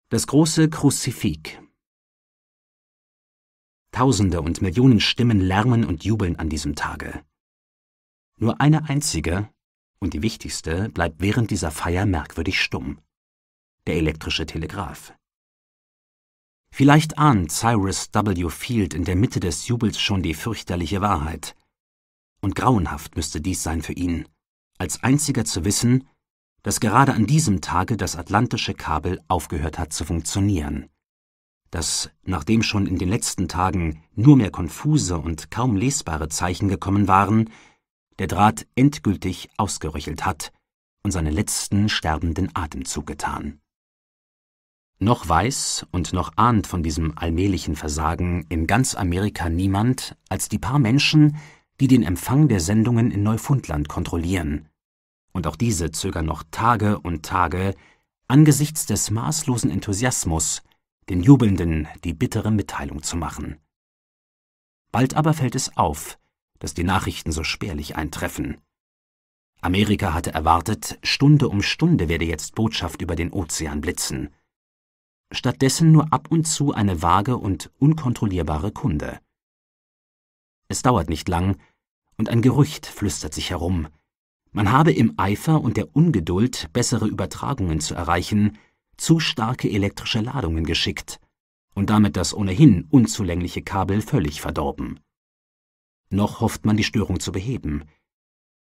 Das große Kruzifik Tausende und Millionen Stimmen lärmen und jubeln an diesem Tage. Nur eine einzige, und die wichtigste, bleibt während dieser Feier merkwürdig stumm der elektrische Telegraph. Vielleicht ahnt Cyrus W. Field in der Mitte des Jubels schon die fürchterliche Wahrheit. Und grauenhaft müsste dies sein für ihn, als einziger zu wissen, dass gerade an diesem Tage das atlantische Kabel aufgehört hat zu funktionieren. Dass, nachdem schon in den letzten Tagen nur mehr konfuse und kaum lesbare Zeichen gekommen waren, der Draht endgültig ausgeröchelt hat und seinen letzten sterbenden Atemzug getan. Noch weiß und noch ahnt von diesem allmählichen Versagen in ganz Amerika niemand als die paar Menschen, die den Empfang der Sendungen in Neufundland kontrollieren. Und auch diese zögern noch Tage und Tage angesichts des maßlosen Enthusiasmus, den Jubelnden die bittere Mitteilung zu machen. Bald aber fällt es auf, dass die Nachrichten so spärlich eintreffen. Amerika hatte erwartet, Stunde um Stunde werde jetzt Botschaft über den Ozean blitzen stattdessen nur ab und zu eine vage und unkontrollierbare Kunde. Es dauert nicht lang, und ein Gerücht flüstert sich herum. Man habe im Eifer und der Ungeduld, bessere Übertragungen zu erreichen, zu starke elektrische Ladungen geschickt und damit das ohnehin unzulängliche Kabel völlig verdorben. Noch hofft man, die Störung zu beheben.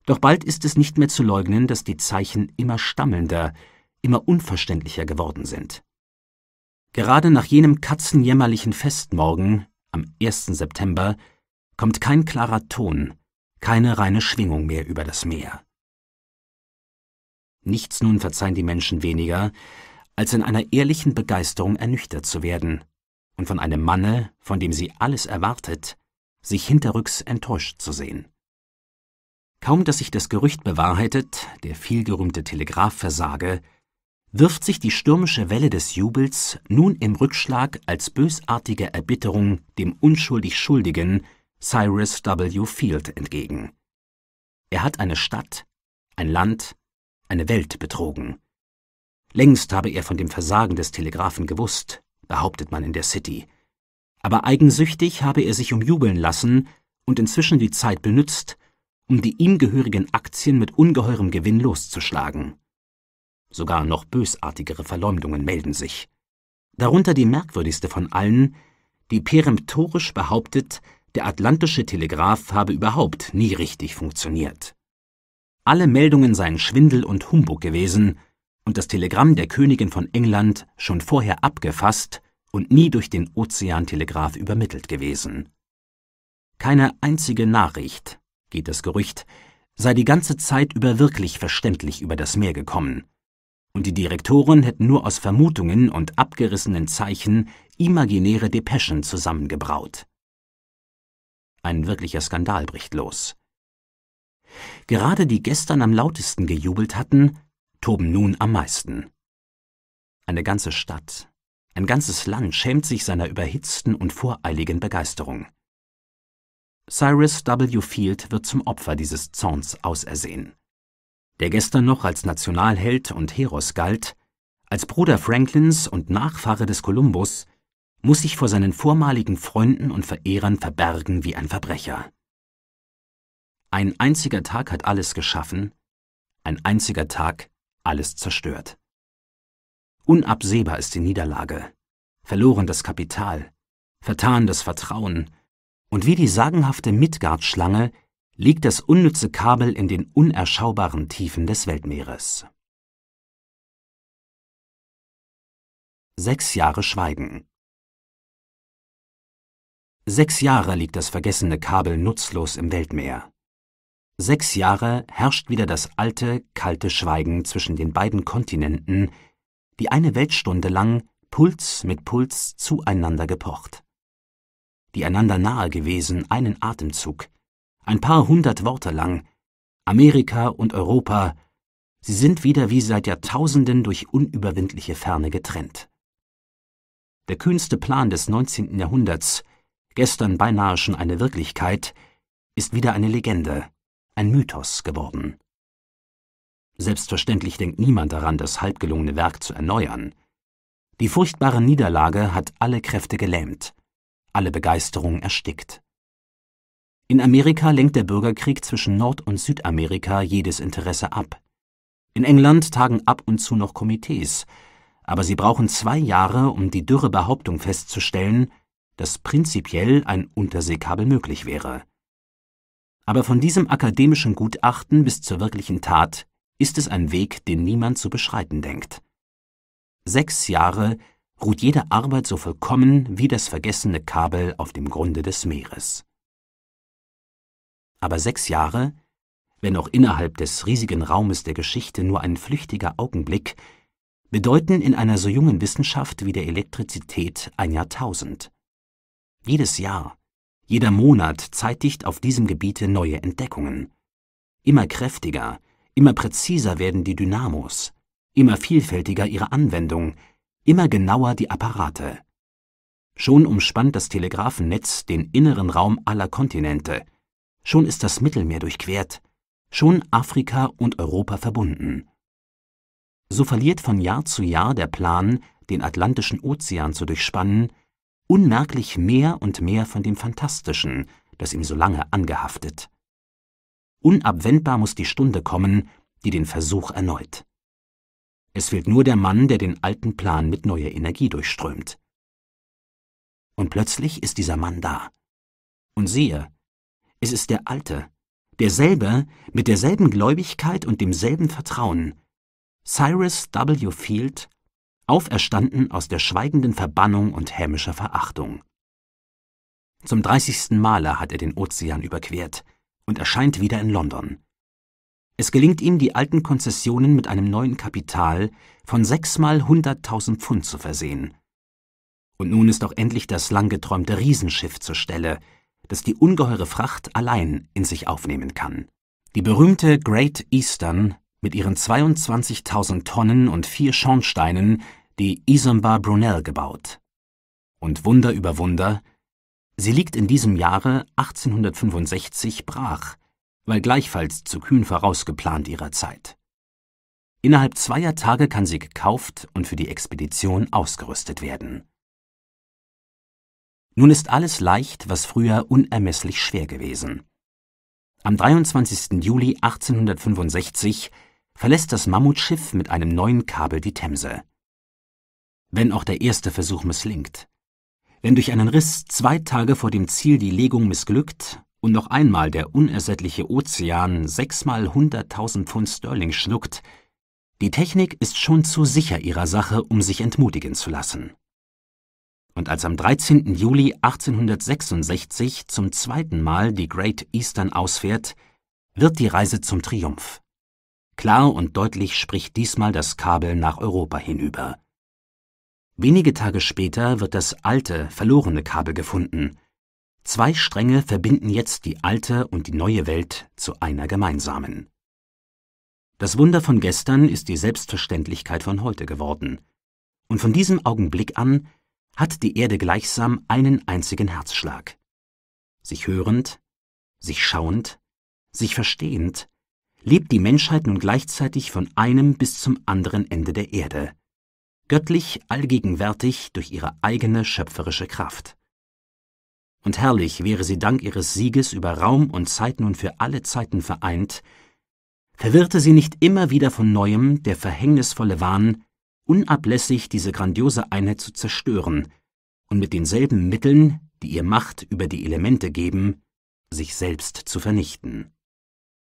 Doch bald ist es nicht mehr zu leugnen, dass die Zeichen immer stammelnder, immer unverständlicher geworden sind. Gerade nach jenem katzenjämmerlichen Festmorgen am 1. September kommt kein klarer Ton, keine reine Schwingung mehr über das Meer. Nichts nun verzeihen die Menschen weniger, als in einer ehrlichen Begeisterung ernüchtert zu werden und von einem Manne, von dem sie alles erwartet, sich hinterrücks enttäuscht zu sehen. Kaum dass sich das Gerücht bewahrheitet, der vielgerühmte Telegraph versage, wirft sich die stürmische Welle des Jubels nun im Rückschlag als bösartige Erbitterung dem unschuldig Schuldigen Cyrus W. Field entgegen. Er hat eine Stadt, ein Land, eine Welt betrogen. Längst habe er von dem Versagen des Telegraphen gewusst, behauptet man in der City. Aber eigensüchtig habe er sich umjubeln lassen und inzwischen die Zeit benützt, um die ihm gehörigen Aktien mit ungeheurem Gewinn loszuschlagen sogar noch bösartigere Verleumdungen melden sich. Darunter die merkwürdigste von allen, die peremptorisch behauptet, der atlantische Telegraph habe überhaupt nie richtig funktioniert. Alle Meldungen seien Schwindel und Humbug gewesen und das Telegramm der Königin von England schon vorher abgefasst und nie durch den Ozeantelegraph übermittelt gewesen. Keine einzige Nachricht, geht das Gerücht, sei die ganze Zeit über wirklich verständlich über das Meer gekommen und die Direktoren hätten nur aus Vermutungen und abgerissenen Zeichen imaginäre Depeschen zusammengebraut. Ein wirklicher Skandal bricht los. Gerade die gestern am lautesten gejubelt hatten, toben nun am meisten. Eine ganze Stadt, ein ganzes Land schämt sich seiner überhitzten und voreiligen Begeisterung. Cyrus W. Field wird zum Opfer dieses Zorns ausersehen der gestern noch als Nationalheld und Heros galt, als Bruder Franklins und Nachfahre des Kolumbus, muss sich vor seinen vormaligen Freunden und Verehrern verbergen wie ein Verbrecher. Ein einziger Tag hat alles geschaffen, ein einziger Tag alles zerstört. Unabsehbar ist die Niederlage, verloren das Kapital, vertan das Vertrauen, und wie die sagenhafte Midgard-Schlange liegt das unnütze Kabel in den unerschaubaren Tiefen des Weltmeeres. Sechs Jahre Schweigen Sechs Jahre liegt das vergessene Kabel nutzlos im Weltmeer. Sechs Jahre herrscht wieder das alte, kalte Schweigen zwischen den beiden Kontinenten, die eine Weltstunde lang Puls mit Puls zueinander gepocht. Die einander nahe gewesen, einen Atemzug, ein paar hundert Worte lang. Amerika und Europa, sie sind wieder wie seit Jahrtausenden durch unüberwindliche Ferne getrennt. Der kühnste Plan des 19. Jahrhunderts, gestern beinahe schon eine Wirklichkeit, ist wieder eine Legende, ein Mythos geworden. Selbstverständlich denkt niemand daran, das halbgelungene Werk zu erneuern. Die furchtbare Niederlage hat alle Kräfte gelähmt, alle Begeisterung erstickt. In Amerika lenkt der Bürgerkrieg zwischen Nord- und Südamerika jedes Interesse ab. In England tagen ab und zu noch Komitees, aber sie brauchen zwei Jahre, um die dürre Behauptung festzustellen, dass prinzipiell ein Unterseekabel möglich wäre. Aber von diesem akademischen Gutachten bis zur wirklichen Tat ist es ein Weg, den niemand zu beschreiten denkt. Sechs Jahre ruht jede Arbeit so vollkommen wie das vergessene Kabel auf dem Grunde des Meeres. Aber sechs Jahre, wenn auch innerhalb des riesigen Raumes der Geschichte nur ein flüchtiger Augenblick, bedeuten in einer so jungen Wissenschaft wie der Elektrizität ein Jahrtausend. Jedes Jahr, jeder Monat zeitigt auf diesem Gebiete neue Entdeckungen. Immer kräftiger, immer präziser werden die Dynamos, immer vielfältiger ihre Anwendung, immer genauer die Apparate. Schon umspannt das Telegraphennetz den inneren Raum aller Kontinente, Schon ist das Mittelmeer durchquert, schon Afrika und Europa verbunden. So verliert von Jahr zu Jahr der Plan, den Atlantischen Ozean zu durchspannen, unmerklich mehr und mehr von dem Fantastischen, das ihm so lange angehaftet. Unabwendbar muss die Stunde kommen, die den Versuch erneut. Es fehlt nur der Mann, der den alten Plan mit neuer Energie durchströmt. Und plötzlich ist dieser Mann da. Und siehe, es ist der alte, derselbe, mit derselben Gläubigkeit und demselben Vertrauen, Cyrus W. Field, auferstanden aus der schweigenden Verbannung und hämischer Verachtung. Zum dreißigsten Male hat er den Ozean überquert und erscheint wieder in London. Es gelingt ihm, die alten Konzessionen mit einem neuen Kapital von sechsmal hunderttausend Pfund zu versehen. Und nun ist auch endlich das lang geträumte Riesenschiff zur Stelle, das die ungeheure Fracht allein in sich aufnehmen kann. Die berühmte Great Eastern mit ihren 22.000 Tonnen und vier Schornsteinen, die Isambard Brunel gebaut. Und Wunder über Wunder, sie liegt in diesem Jahre 1865 brach, weil gleichfalls zu kühn vorausgeplant ihrer Zeit. Innerhalb zweier Tage kann sie gekauft und für die Expedition ausgerüstet werden. Nun ist alles leicht, was früher unermesslich schwer gewesen. Am 23. Juli 1865 verlässt das Mammutschiff mit einem neuen Kabel die Themse. Wenn auch der erste Versuch misslingt. Wenn durch einen Riss zwei Tage vor dem Ziel die Legung missglückt und noch einmal der unersättliche Ozean sechsmal hunderttausend Pfund Sterling schluckt, die Technik ist schon zu sicher ihrer Sache, um sich entmutigen zu lassen und als am 13. Juli 1866 zum zweiten Mal die Great Eastern ausfährt, wird die Reise zum Triumph. Klar und deutlich spricht diesmal das Kabel nach Europa hinüber. Wenige Tage später wird das alte, verlorene Kabel gefunden. Zwei Stränge verbinden jetzt die alte und die neue Welt zu einer gemeinsamen. Das Wunder von gestern ist die Selbstverständlichkeit von heute geworden. Und von diesem Augenblick an hat die Erde gleichsam einen einzigen Herzschlag. Sich hörend, sich schauend, sich verstehend, lebt die Menschheit nun gleichzeitig von einem bis zum anderen Ende der Erde, göttlich allgegenwärtig durch ihre eigene schöpferische Kraft. Und herrlich wäre sie dank ihres Sieges über Raum und Zeit nun für alle Zeiten vereint, verwirrte sie nicht immer wieder von neuem der verhängnisvolle Wahn, unablässig diese grandiose Einheit zu zerstören und mit denselben Mitteln, die ihr Macht über die Elemente geben, sich selbst zu vernichten